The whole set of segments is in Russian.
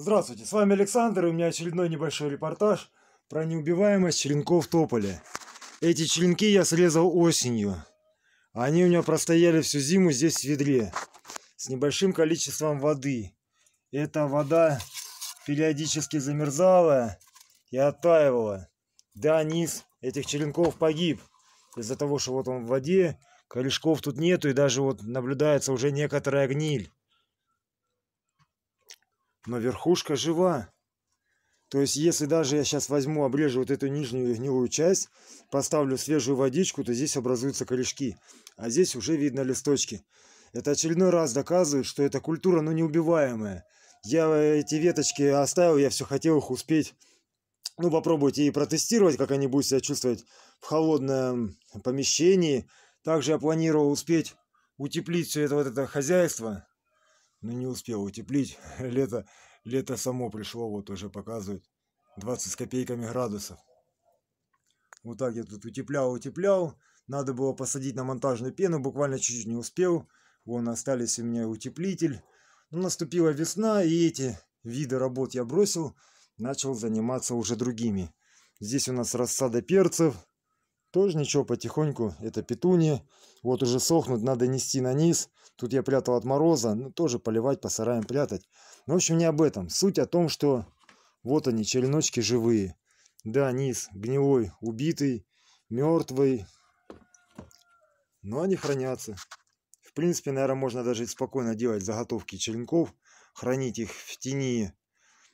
Здравствуйте, с вами Александр, и у меня очередной небольшой репортаж про неубиваемость черенков тополя. Эти черенки я срезал осенью. Они у меня простояли всю зиму здесь в ведре с небольшим количеством воды. Эта вода периодически замерзала и оттаивала. Да, низ этих черенков погиб из-за того, что вот он в воде, корешков тут нету и даже вот наблюдается уже некоторая гниль но верхушка жива. То есть, если даже я сейчас возьму, обрежу вот эту нижнюю гнилую часть, поставлю свежую водичку, то здесь образуются корешки, а здесь уже видно листочки. Это очередной раз доказывает, что эта культура, ну, неубиваемая. Я эти веточки оставил, я все хотел их успеть ну, попробуйте и протестировать, как они будут себя чувствовать в холодном помещении. Также я планировал успеть утеплить все это вот это хозяйство, но ну, не успел утеплить. Лето, лето само пришло, вот уже показывает. 20 с копейками градусов. Вот так я тут утеплял, утеплял. Надо было посадить на монтажную пену, буквально чуть-чуть не успел. Вон остались у меня утеплитель. Но ну, наступила весна, и эти виды работ я бросил. Начал заниматься уже другими. Здесь у нас рассада перцев. Тоже ничего, потихоньку. Это петуния. Вот уже сохнут, надо нести на низ. Тут я прятал от мороза. Ну, тоже поливать, по сараям прятать. Но, ну, в общем, не об этом. Суть о том, что вот они, череночки живые. Да, низ гнилой, убитый, мертвый. Но они хранятся. В принципе, наверное, можно даже спокойно делать заготовки черенков. Хранить их в тени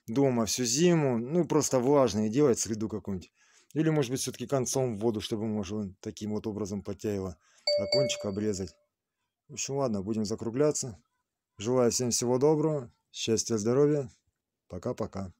дома всю зиму. Ну, просто влажные делать среду какую-нибудь. Или, может быть, все-таки концом в воду, чтобы, может, он таким вот образом потяило, а кончик обрезать. В общем, ладно, будем закругляться. Желаю всем всего доброго, счастья, здоровья. Пока-пока.